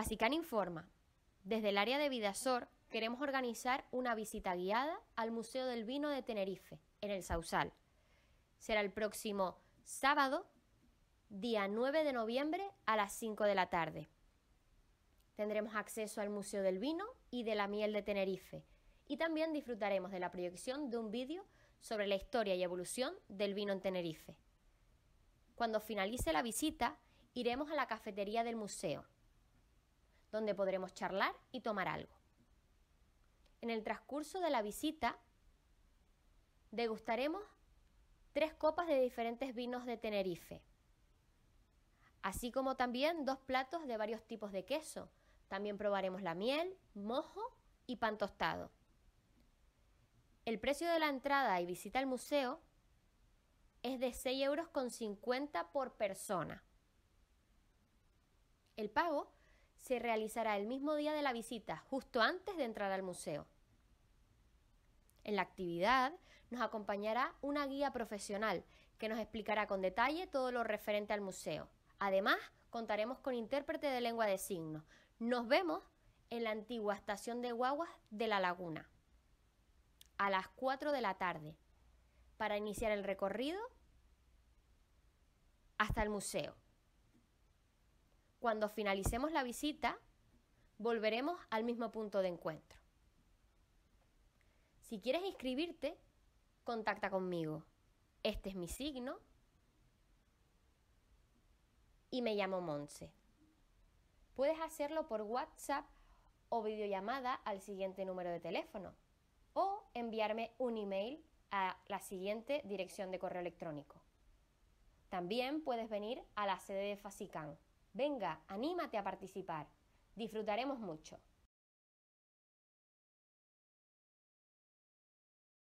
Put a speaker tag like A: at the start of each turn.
A: Basicán informa, desde el área de Vidasor queremos organizar una visita guiada al Museo del Vino de Tenerife, en el Sausal. Será el próximo sábado, día 9 de noviembre, a las 5 de la tarde. Tendremos acceso al Museo del Vino y de la Miel de Tenerife y también disfrutaremos de la proyección de un vídeo sobre la historia y evolución del vino en Tenerife. Cuando finalice la visita, iremos a la cafetería del museo donde podremos charlar y tomar algo. En el transcurso de la visita, degustaremos tres copas de diferentes vinos de Tenerife, así como también dos platos de varios tipos de queso. También probaremos la miel, mojo y pan tostado. El precio de la entrada y visita al museo es de 6,50 euros por persona. El pago se realizará el mismo día de la visita, justo antes de entrar al museo. En la actividad nos acompañará una guía profesional que nos explicará con detalle todo lo referente al museo. Además, contaremos con intérprete de lengua de signos. Nos vemos en la antigua estación de guaguas de La Laguna a las 4 de la tarde para iniciar el recorrido hasta el museo. Cuando finalicemos la visita, volveremos al mismo punto de encuentro. Si quieres inscribirte, contacta conmigo. Este es mi signo y me llamo Monse. Puedes hacerlo por WhatsApp o videollamada al siguiente número de teléfono o enviarme un email a la siguiente dirección de correo electrónico. También puedes venir a la sede de Fasican. Venga, anímate a participar. Disfrutaremos mucho.